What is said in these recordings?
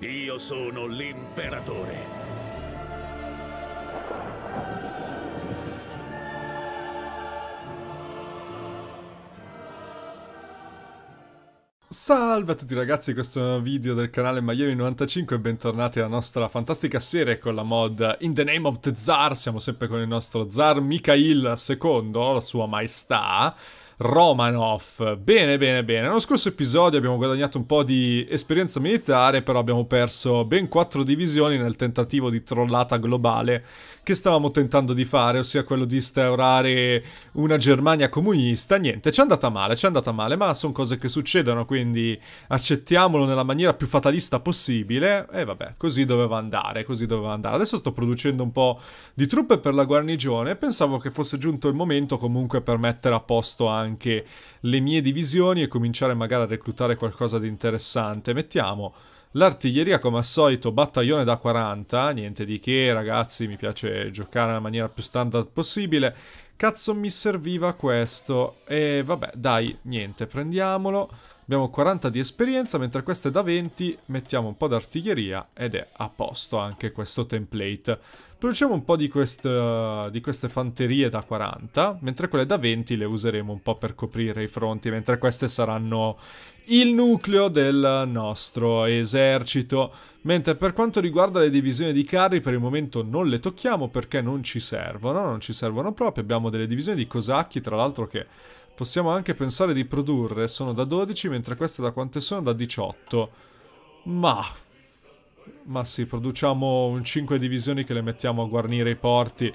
Io sono l'imperatore. Salve a tutti ragazzi, questo è un nuovo video del canale Miami95 e bentornati alla nostra fantastica serie con la mod In the Name of the Zar, siamo sempre con il nostro Zar Mikhail II, la sua maestà Romanov. Bene, bene, bene. Nello scorso episodio abbiamo guadagnato un po' di esperienza militare, però abbiamo perso ben quattro divisioni nel tentativo di trollata globale che stavamo tentando di fare, ossia quello di instaurare una Germania comunista. Niente, ci è andata male, ci è andata male, ma sono cose che succedono, quindi accettiamolo nella maniera più fatalista possibile. E vabbè, così doveva andare, così doveva andare. Adesso sto producendo un po' di truppe per la guarnigione e pensavo che fosse giunto il momento comunque per mettere a posto anche anche le mie divisioni e cominciare magari a reclutare qualcosa di interessante. Mettiamo l'artiglieria come al solito, battaglione da 40, niente di che ragazzi, mi piace giocare nella maniera più standard possibile. Cazzo mi serviva questo e vabbè dai, niente, prendiamolo. Abbiamo 40 di esperienza, mentre questa è da 20, mettiamo un po' d'artiglieria ed è a posto anche questo template. Produciamo un po' di, quest, di queste fanterie da 40, mentre quelle da 20 le useremo un po' per coprire i fronti, mentre queste saranno il nucleo del nostro esercito. Mentre per quanto riguarda le divisioni di carri, per il momento non le tocchiamo perché non ci servono, non ci servono proprio. Abbiamo delle divisioni di cosacchi, tra l'altro che possiamo anche pensare di produrre, sono da 12, mentre queste da quante sono? Da 18. Ma ma sì, produciamo un 5 divisioni che le mettiamo a guarnire i porti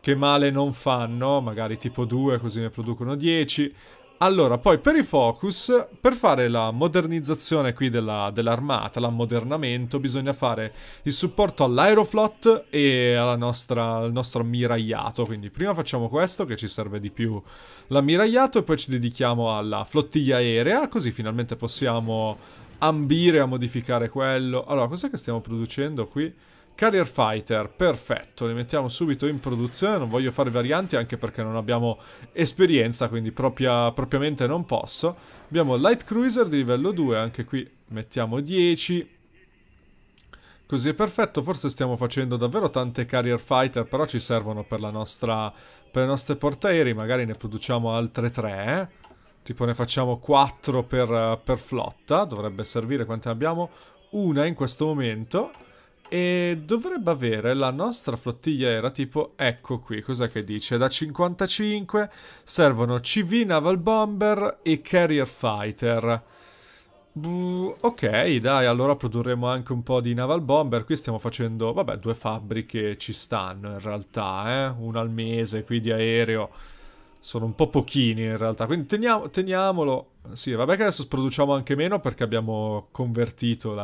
che male non fanno, magari tipo 2 così ne producono 10. Allora, poi per i focus, per fare la modernizzazione qui dell'armata, l'ammodernamento, bisogna fare il supporto all'aeroflot e alla nostra, al nostro ammiragliato. Quindi prima facciamo questo, che ci serve di più l'ammiragliato, e poi ci dedichiamo alla flottiglia aerea, così finalmente possiamo ambire a modificare quello. Allora, cos'è che stiamo producendo qui? Carrier Fighter, perfetto, li mettiamo subito in produzione, non voglio fare varianti anche perché non abbiamo esperienza, quindi propria, propriamente non posso. Abbiamo Light Cruiser di livello 2, anche qui mettiamo 10. Così è perfetto, forse stiamo facendo davvero tante Carrier Fighter, però ci servono per, nostra, per le nostre portaerei, magari ne produciamo altre 3, eh? Tipo ne facciamo 4 per, eh, per flotta, dovrebbe servire quante ne abbiamo? Una in questo momento. E dovrebbe avere la nostra flottiglia era tipo, ecco qui, cos'è che dice? Da 55 servono CV, Naval Bomber e Carrier Fighter. ok, dai, allora produrremo anche un po' di Naval Bomber. Qui stiamo facendo, vabbè, due fabbriche ci stanno in realtà, eh? Una al mese qui di aereo sono un po' pochini in realtà, quindi teniamo, teniamolo. Sì, vabbè che adesso produciamo anche meno perché abbiamo convertito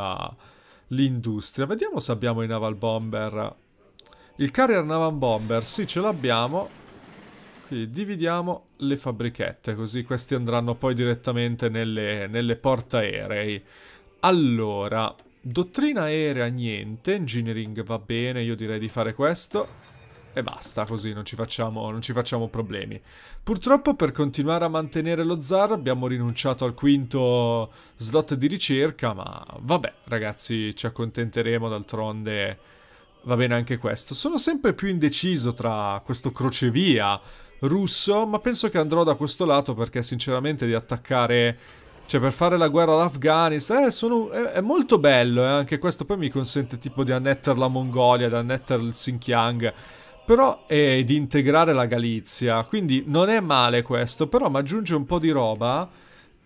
l'industria. Vediamo se abbiamo i naval bomber. Il carrier naval bomber, sì, ce l'abbiamo. Quindi dividiamo le fabbrichette, così questi andranno poi direttamente nelle, nelle portaerei. Allora, dottrina aerea niente, engineering va bene, io direi di fare questo e basta, così non ci, facciamo, non ci facciamo problemi. Purtroppo per continuare a mantenere lo zar abbiamo rinunciato al quinto slot di ricerca, ma vabbè ragazzi ci accontenteremo d'altronde, va bene anche questo. Sono sempre più indeciso tra questo crocevia russo, ma penso che andrò da questo lato perché sinceramente di attaccare... Cioè, per fare la guerra all'Afghanistan, eh, sono, è, è, molto bello, eh, anche questo poi mi consente tipo di annettere la Mongolia, di annettere il Xinjiang però è di integrare la Galizia, quindi non è male questo, però mi aggiunge un po' di roba,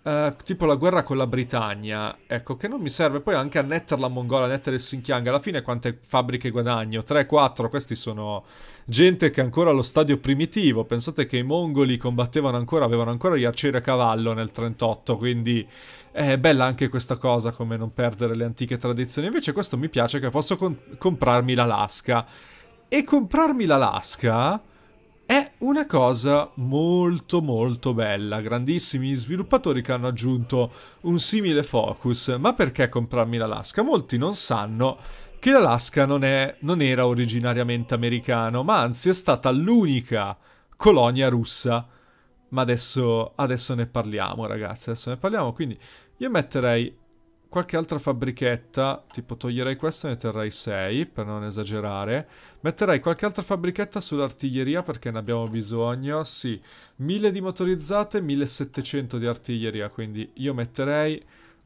eh, tipo la guerra con la Britannia, ecco, che non mi serve poi anche annettere la Mongolia, annettere il Xinjiang, alla fine quante fabbriche guadagno? 3-4, questi sono gente che ancora allo stadio primitivo, pensate che i mongoli combattevano ancora, avevano ancora gli arcieri a cavallo nel 38, quindi è bella anche questa cosa come non perdere le antiche tradizioni, invece questo mi piace che posso con- comprarmi l'Alaska e comprarmi l'Alaska è una cosa molto molto bella. Grandissimi sviluppatori che hanno aggiunto un simile focus. Ma perché comprarmi l'Alaska? Molti non sanno che l'Alaska non, è, non era originariamente americano, ma anzi è stata l'unica colonia russa. Ma adesso, adesso ne parliamo, ragazzi. Adesso ne parliamo. Quindi io metterei qualche altra fabbrichetta, tipo toglierei questa e ne terrei 6 per non esagerare. Metterei qualche altra fabbrichetta sull'artiglieria perché ne abbiamo bisogno, sì. 1000 di motorizzate, 1700 di artiglieria, quindi io metterei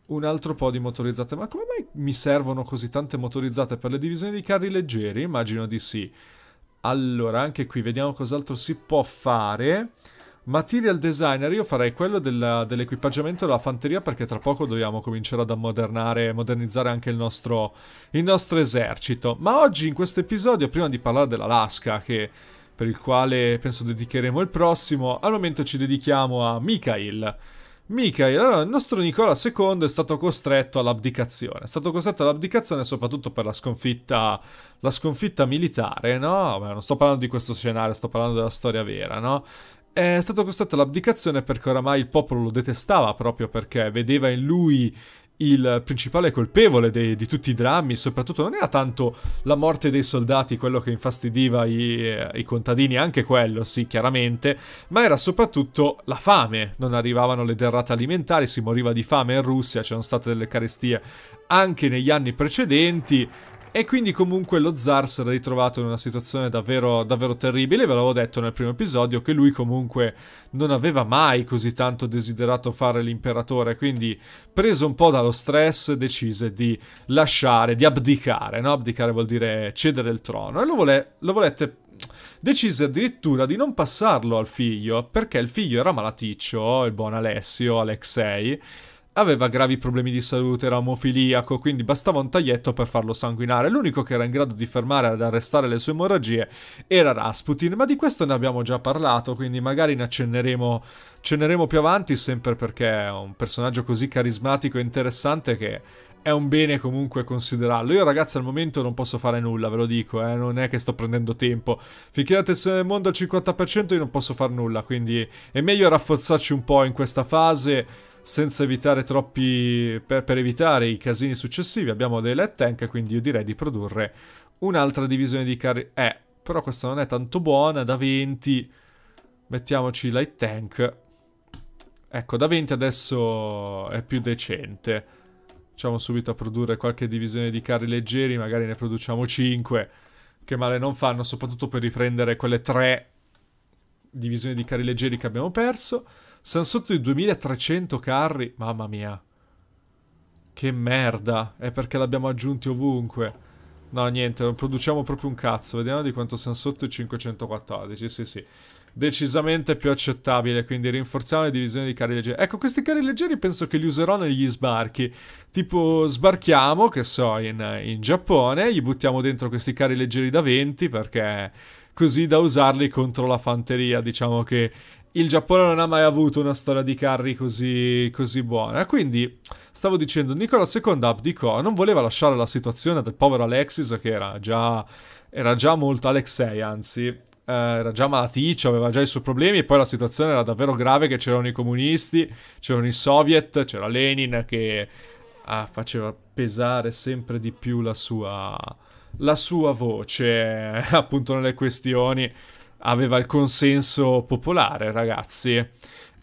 un altro po' di motorizzate. Ma come mai mi servono così tante motorizzate per le divisioni di carri leggeri? Immagino di sì. Allora, anche qui vediamo cos'altro si può fare. Material designer, io farei quello della, dell'equipaggiamento della fanteria perché tra poco dobbiamo cominciare ad ammodernare e modernizzare anche il nostro, il nostro esercito. Ma oggi in questo episodio, prima di parlare dell'Alaska, che, per il quale penso dedicheremo il prossimo, al momento ci dedichiamo a Mikhail. Mikhail, allora, il nostro Nicola II è stato costretto all'abdicazione. È stato costretto all'abdicazione soprattutto per la sconfitta, la sconfitta militare, no? non sto parlando di questo scenario, sto parlando della storia vera, no? è stata costretta l'abdicazione perché oramai il popolo lo detestava proprio perché vedeva in lui il principale colpevole dei, di tutti i drammi, soprattutto non era tanto la morte dei soldati quello che infastidiva i, eh, i contadini, anche quello sì chiaramente, ma era soprattutto la fame, non arrivavano le derrate alimentari, si moriva di fame in Russia, c'erano state delle carestie anche negli anni precedenti e quindi comunque lo zar si era ritrovato in una situazione davvero, davvero terribile, ve l'avevo detto nel primo episodio, che lui comunque non aveva mai così tanto desiderato fare l'imperatore, quindi preso un po' dallo stress decise di lasciare, di abdicare, no? Abdicare vuol dire cedere il trono, e lo, vole lo volette decise addirittura di non passarlo al figlio perché il figlio era malaticcio, il buon Alessio, Alexei, aveva gravi problemi di salute, era omofiliaco, quindi bastava un taglietto per farlo sanguinare. L'unico che era in grado di fermare ed arrestare le sue emorragie era Rasputin, ma di questo ne abbiamo già parlato, quindi magari ne accenneremo, accenneremo più avanti, sempre perché è un personaggio così carismatico e interessante che è un bene comunque considerarlo. Io ragazzi al momento non posso fare nulla, ve lo dico, eh? non è che sto prendendo tempo. Finché la tensione del mondo è al 50% io non posso fare nulla, quindi è meglio rafforzarci un po' in questa fase senza evitare troppi... Per, per, evitare i casini successivi abbiamo dei lead tank, quindi io direi di produrre un'altra divisione di carri... Eh, però questa non è tanto buona, da 20 mettiamoci light tank. Ecco, da 20 adesso è più decente. Facciamo subito a produrre qualche divisione di carri leggeri, magari ne produciamo 5, che male non fanno, soprattutto per riprendere quelle 3 divisioni di carri leggeri che abbiamo perso. Siamo sotto i 2300 carri. Mamma mia. Che merda. È perché l'abbiamo aggiunti ovunque. No, niente, non produciamo proprio un cazzo. Vediamo di quanto siamo sotto i 514. Sì, sì. Decisamente più accettabile, quindi rinforziamo le divisioni di carri leggeri. Ecco, questi carri leggeri penso che li userò negli sbarchi. Tipo, sbarchiamo, che so, in, in Giappone, gli buttiamo dentro questi carri leggeri da 20 perché così da usarli contro la fanteria. Diciamo che il Giappone non ha mai avuto una storia di carri così, così buona. Quindi, stavo dicendo, Nicola II abdicò, non voleva lasciare la situazione del povero Alexis, che era già, era già molto Alexei, anzi, eh, era già malaticcio, aveva già i suoi problemi e poi la situazione era davvero grave che c'erano i comunisti, c'erano i soviet, c'era Lenin che ah, faceva pesare sempre di più la sua, la sua voce appunto nelle questioni aveva il consenso popolare, ragazzi. E,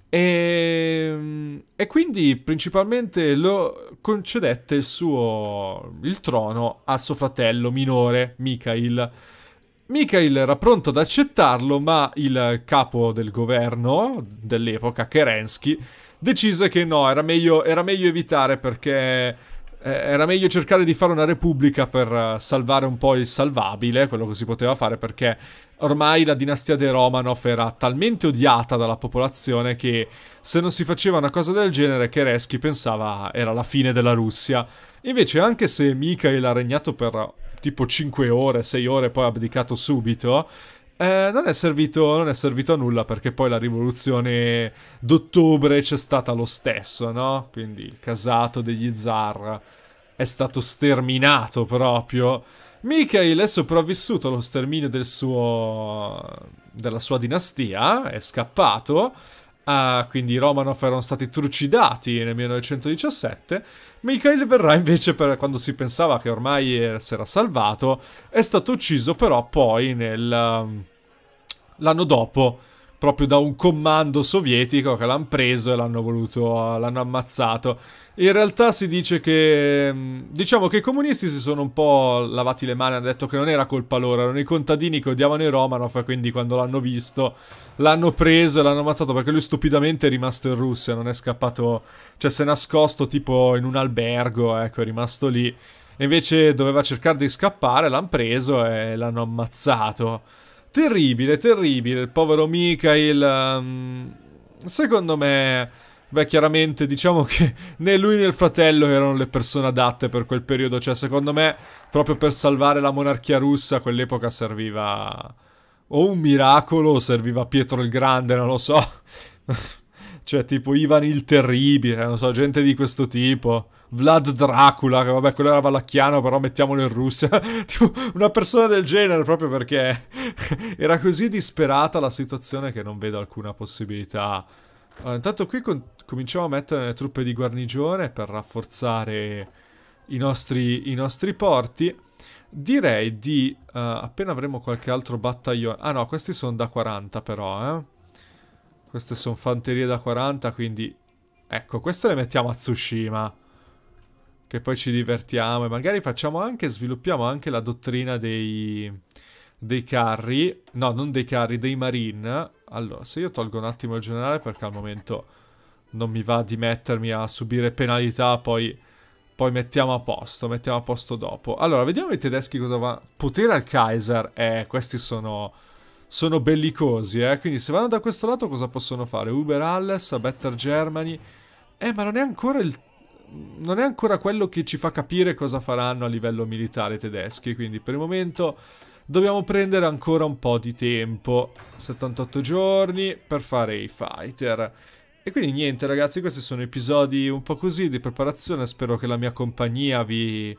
ehm, e, quindi principalmente lo concedette il suo il trono al suo fratello minore, Mikhail. Mikhail era pronto ad accettarlo, ma il capo del governo dell'epoca, Kerensky, decise che no, era meglio, era meglio evitare perché eh, era meglio cercare di fare una repubblica per salvare un po' il salvabile, quello che si poteva fare perché ormai la dinastia dei Romanov era talmente odiata dalla popolazione che se non si faceva una cosa del genere Kereschi pensava era la fine della Russia. Invece anche se Mikhail ha regnato per tipo 5 ore, 6 ore e poi ha abdicato subito, eh, non, è servito, non, è servito, a nulla perché poi la rivoluzione d'ottobre c'è stata lo stesso, no? Quindi il casato degli zar è stato sterminato proprio Mikhail è sopravvissuto allo sterminio del suo... della sua dinastia, è scappato, ah, quindi i Romanov erano stati trucidati nel 1917. Mikhail verrà invece, per, quando si pensava che ormai si era salvato, è stato ucciso però poi nel... Um, l'anno dopo proprio da un comando sovietico che l'hanno preso e l'hanno voluto, l'hanno ammazzato. In realtà si dice che, mm, diciamo che i comunisti si sono un po' lavati le mani, hanno detto che non era colpa loro, erano i contadini che odiavano i Romanov, quindi quando l'hanno visto l'hanno preso e l'hanno ammazzato perché lui stupidamente è rimasto in Russia, non è scappato, cioè si è nascosto tipo in un albergo, ecco, è rimasto lì. E invece doveva cercare di scappare, l'hanno preso e l'hanno ammazzato. Terribile, terribile, il povero Mikhail. Um, ehm, secondo me, beh, chiaramente diciamo che né lui né il fratello erano le persone adatte per quel periodo. Cioè, secondo me, proprio per salvare la monarchia russa, a quell'epoca serviva o un miracolo o serviva Pietro il Grande, non lo so. Cioè, tipo Ivan il Terribile, non so, gente di questo tipo. Vlad Dracula, che vabbè, quello era valacchiano, però mettiamolo in Russia. tipo, una persona del genere, proprio perché era così disperata la situazione che non vedo alcuna possibilità. Allora, intanto qui cominciamo a mettere le truppe di guarnigione per rafforzare i nostri, i nostri porti. Direi di, uh, appena avremo qualche altro battaglione... Ah no, questi sono da 40 però, eh. Queste sono fanterie da 40, quindi... Ecco, queste le mettiamo a Tsushima. Che poi ci divertiamo e magari facciamo anche, sviluppiamo anche la dottrina dei... Dei carri. No, non dei carri, dei marine. Allora, se io tolgo un attimo il generale perché al momento non mi va di mettermi a subire penalità, poi... Poi mettiamo a posto, mettiamo a posto dopo. Allora, vediamo i tedeschi cosa va... Potere al Kaiser. Eh, questi sono sono bellicosi, eh. Quindi se vanno da questo lato cosa possono fare? Uber Alles, Better Germany... Eh, ma non è ancora il non è ancora quello che ci fa capire cosa faranno a livello militare tedeschi, quindi per il momento dobbiamo prendere ancora un po' di tempo, 78 giorni per fare i fighter. E quindi niente ragazzi, questi sono episodi un po' così di preparazione, spero che la mia compagnia vi,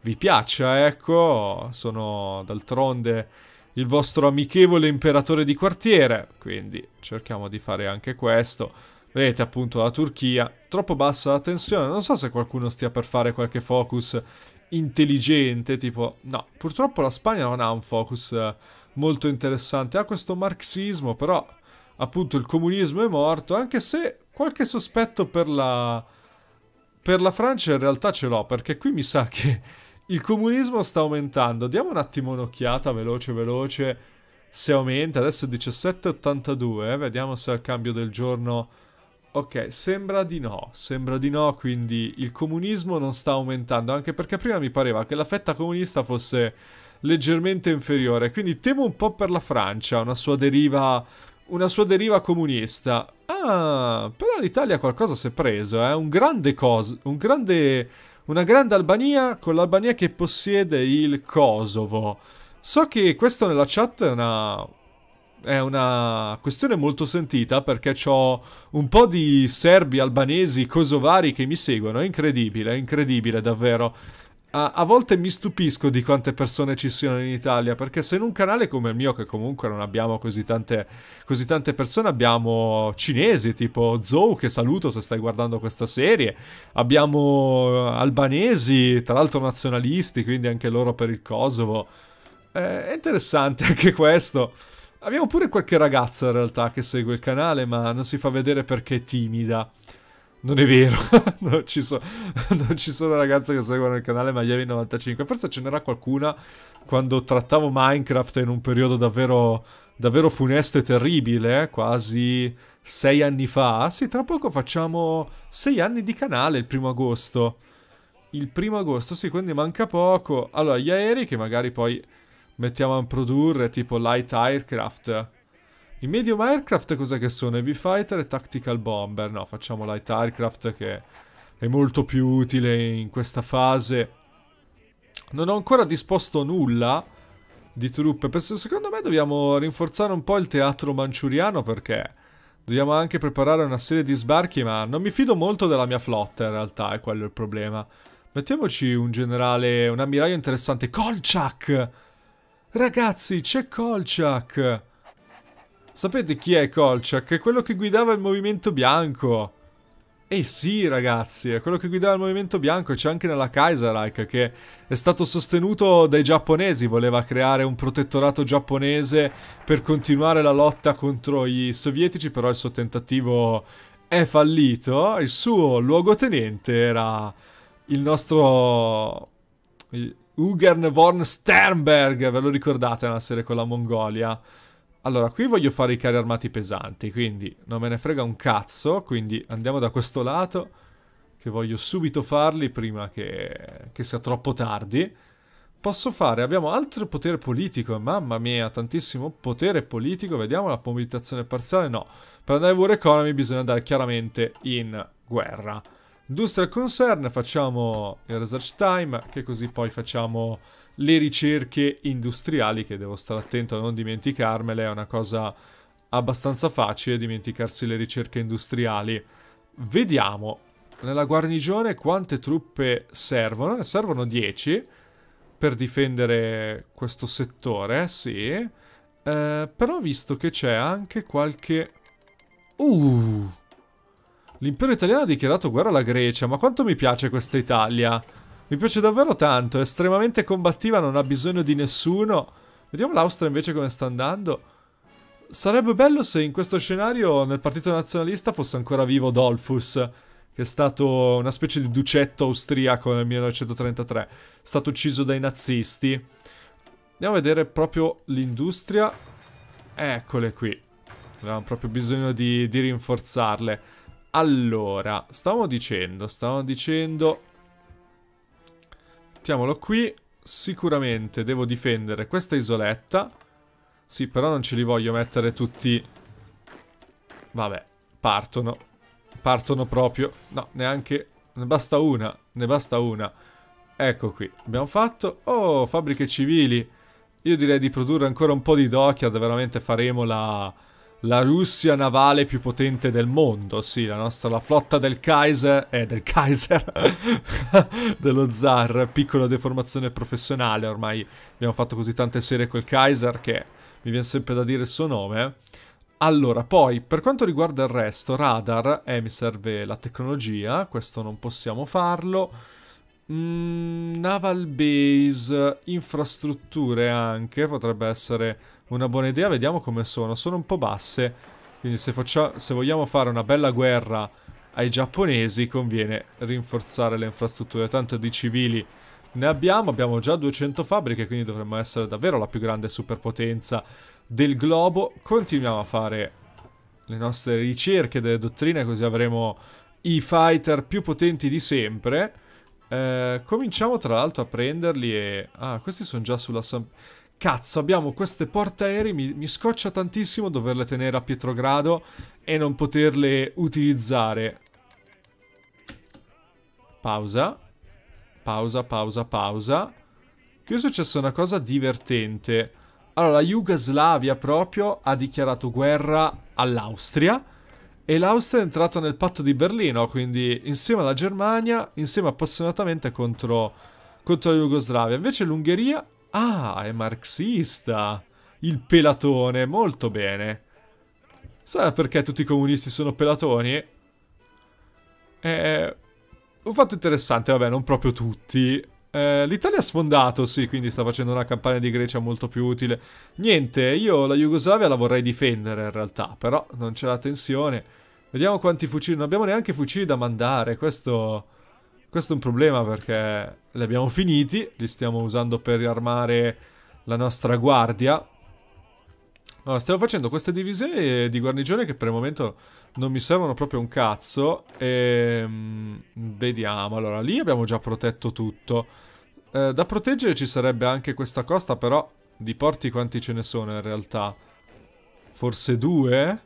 vi piaccia, ecco, sono d'altronde il vostro amichevole imperatore di quartiere. Quindi cerchiamo di fare anche questo. Vedete appunto la Turchia, troppo bassa la tensione, non so se qualcuno stia per fare qualche focus intelligente, tipo... No, purtroppo la Spagna non ha un focus eh, molto interessante, ha questo marxismo, però appunto il comunismo è morto, anche se qualche sospetto per la... per la Francia in realtà ce l'ho, perché qui mi sa che il comunismo sta aumentando. Diamo un attimo un'occhiata, veloce, veloce. Se aumenta, adesso è 17,82. Eh, vediamo se al cambio del giorno... Ok, sembra di no, sembra di no, quindi il comunismo non sta aumentando, anche perché prima mi pareva che la fetta comunista fosse leggermente inferiore, quindi temo un po' per la Francia, una sua deriva, una sua deriva comunista. Ah, però l'Italia qualcosa si è preso, eh, un grande cosa, un grande una grande Albania con l'Albania che possiede il Kosovo. So che questo nella chat è una, è una questione molto sentita perché ho un po' di serbi, albanesi, kosovari che mi seguono. È incredibile, è incredibile davvero a, a, volte mi stupisco di quante persone ci siano in Italia, perché se in un canale come il mio, che comunque non abbiamo così tante, così tante persone, abbiamo cinesi tipo Zou, che saluto se stai guardando questa serie, abbiamo eh, albanesi, tra l'altro nazionalisti, quindi anche loro per il Kosovo. Eh, è interessante anche questo. Abbiamo pure qualche ragazza in realtà che segue il canale, ma non si fa vedere perché è timida. Non è vero, non, ci so, non, ci sono ragazze che seguono il canale Miami95. Forse ce n'era qualcuna quando trattavo Minecraft in un periodo davvero, davvero funesto e terribile, eh? quasi sei anni fa. Ah, sì, tra poco facciamo sei anni di canale il primo agosto. Il primo agosto, sì, quindi manca poco. Allora, gli aerei che magari poi mettiamo a produrre, tipo Light Aircraft il medio aircraft cos'è che sono? Heavy Fighter e Tactical Bomber. No, facciamo Light Aircraft che è molto più utile in questa fase. Non ho ancora disposto nulla di truppe. Secondo me dobbiamo rinforzare un po' il teatro manciuriano perché dobbiamo anche preparare una serie di sbarchi, ma non mi fido molto della mia flotta in realtà, è quello il problema. Mettiamoci un generale, un ammiraglio interessante. Kolchak! Ragazzi, c'è Kolchak! Sapete chi è Kolchak? È quello che guidava il movimento bianco. Eh sì, ragazzi, è quello che guidava il movimento bianco, c'è anche nella Kaiserreich, che è stato sostenuto dai giapponesi, voleva creare un protettorato giapponese per continuare la lotta contro i sovietici, però il suo tentativo è fallito, il suo luogotenente era il nostro... Eh, Ugern von Sternberg, ve lo ricordate nella serie con la Mongolia? Allora, qui voglio fare i carri armati pesanti, quindi non me ne frega un cazzo, quindi andiamo da questo lato, che voglio subito farli prima che, che sia troppo tardi. Posso fare, abbiamo altro potere politico, mamma mia, tantissimo potere politico, vediamo la mobilitazione parziale, no. Per andare in War Economy bisogna andare chiaramente in guerra. Industrial Concern, facciamo il Research Time, che così poi facciamo le ricerche industriali, che devo stare attento a non dimenticarmele, è una cosa abbastanza facile dimenticarsi le ricerche industriali. Vediamo, nella guarnigione quante truppe servono? Ne servono 10 per difendere questo settore, sì. Eh, però visto che c'è anche qualche... Uh! L'impero italiano ha dichiarato guerra alla Grecia, ma quanto mi piace questa Italia! Mi piace davvero tanto, è estremamente combattiva, non ha bisogno di nessuno. Vediamo l'Austria invece come sta andando. Sarebbe bello se in questo scenario nel partito nazionalista fosse ancora vivo Dolphus, che è stato una specie di ducetto austriaco nel 1933, stato ucciso dai nazisti. Andiamo a vedere proprio l'industria. Eccole qui. Avevamo proprio bisogno di, di rinforzarle. Allora, stavamo dicendo, stavamo dicendo... Mettiamolo qui. Sicuramente devo difendere questa isoletta. Sì, però non ce li voglio mettere tutti... Vabbè, partono. Partono proprio. No, neanche... Ne basta una. Ne basta una. Ecco qui. Abbiamo fatto... Oh, fabbriche civili. Io direi di produrre ancora un po' di dockyard. Veramente faremo la la Russia navale più potente del mondo, sì, la nostra la flotta del Kaiser, eh, del Kaiser, dello zar, piccola deformazione professionale, ormai abbiamo fatto così tante serie col Kaiser che mi viene sempre da dire il suo nome. Allora, poi, per quanto riguarda il resto, radar, eh, mi serve la tecnologia, questo non possiamo farlo. Mm, naval base, infrastrutture anche, potrebbe essere una buona idea. Vediamo come sono. Sono un po' basse, quindi se, se vogliamo fare una bella guerra ai giapponesi conviene rinforzare le infrastrutture. Tanto di civili ne abbiamo, abbiamo già 200 fabbriche, quindi dovremmo essere davvero la più grande superpotenza del globo. Continuiamo a fare le nostre ricerche delle dottrine, così avremo i fighter più potenti di sempre. Eh, cominciamo tra l'altro a prenderli e... Ah, questi sono già sulla cazzo abbiamo queste portaerei, mi, mi scoccia tantissimo doverle tenere a Pietrogrado e non poterle utilizzare. Pausa. Pausa, pausa, pausa. Qui è successa una cosa divertente. Allora, la Jugoslavia proprio ha dichiarato guerra all'Austria e l'Austria è entrata nel patto di Berlino, quindi insieme alla Germania, insieme appassionatamente contro, contro la Jugoslavia. Invece l'Ungheria Ah, è marxista! Il pelatone, molto bene. Sai perché tutti i comunisti sono pelatoni? Eh, un fatto interessante, vabbè, non proprio tutti. Eh, L'Italia ha sfondato, sì, quindi sta facendo una campagna di Grecia molto più utile. Niente, io la Jugoslavia la vorrei difendere in realtà, però non c'è la tensione. Vediamo quanti fucili, non abbiamo neanche fucili da mandare, questo... Questo è un problema perché li abbiamo finiti, li stiamo usando per riarmare la nostra guardia. Allora, stiamo facendo queste divise di guarnigione che per il momento non mi servono proprio un cazzo. E... Ehm, vediamo, allora, lì abbiamo già protetto tutto. Eh, da proteggere ci sarebbe anche questa costa, però di porti quanti ce ne sono in realtà? Forse due?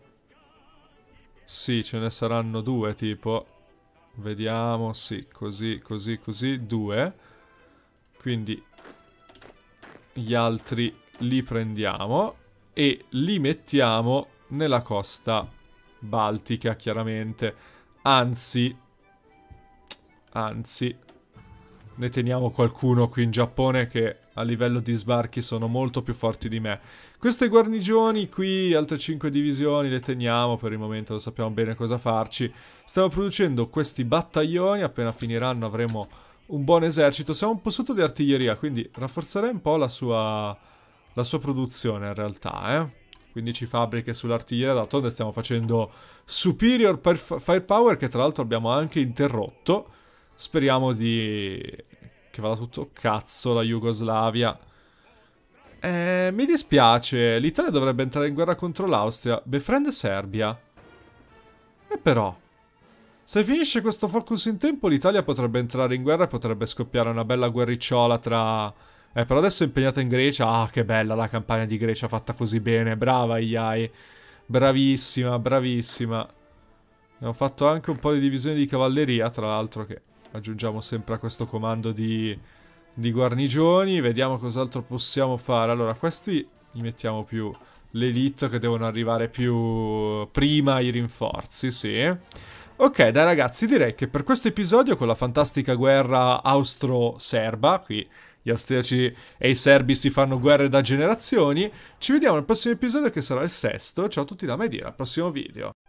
Sì, ce ne saranno due, tipo... Vediamo, sì, così, così, così, due. Quindi gli altri li prendiamo e li mettiamo nella costa baltica, chiaramente. Anzi, anzi, ne teniamo qualcuno qui in Giappone che a livello di sbarchi sono molto più forti di me. Queste guarnigioni qui, altre 5 divisioni, le teniamo per il momento, lo sappiamo bene cosa farci. Stiamo producendo questi battaglioni, appena finiranno avremo un buon esercito. Siamo un po' sotto di artiglieria, quindi rafforzerei un po' la sua, la sua produzione in realtà, eh. 15 fabbriche sull'artiglieria, d'altronde stiamo facendo superior firepower che tra l'altro abbiamo anche interrotto Speriamo di... che vada tutto cazzo la Jugoslavia. Eh, mi dispiace, l'Italia dovrebbe entrare in guerra contro l'Austria, befriend Serbia. E però... Se finisce questo focus in tempo, l'Italia potrebbe entrare in guerra e potrebbe scoppiare una bella guerricciola tra... Eh, però adesso è impegnata in Grecia. Ah, che bella la campagna di Grecia fatta così bene. Brava, Iai. Bravissima, bravissima. Abbiamo fatto anche un po' di divisione di cavalleria, tra l'altro, che aggiungiamo sempre a questo comando di, di guarnigioni, vediamo cos'altro possiamo fare. Allora, questi li mettiamo più l'elite che devono arrivare più prima i rinforzi, sì. Ok, dai ragazzi, direi che per questo episodio con la fantastica guerra austro-serba, qui gli austriaci e i serbi si fanno guerre da generazioni, ci vediamo nel prossimo episodio che sarà il sesto. Ciao a tutti da Medina, al prossimo video.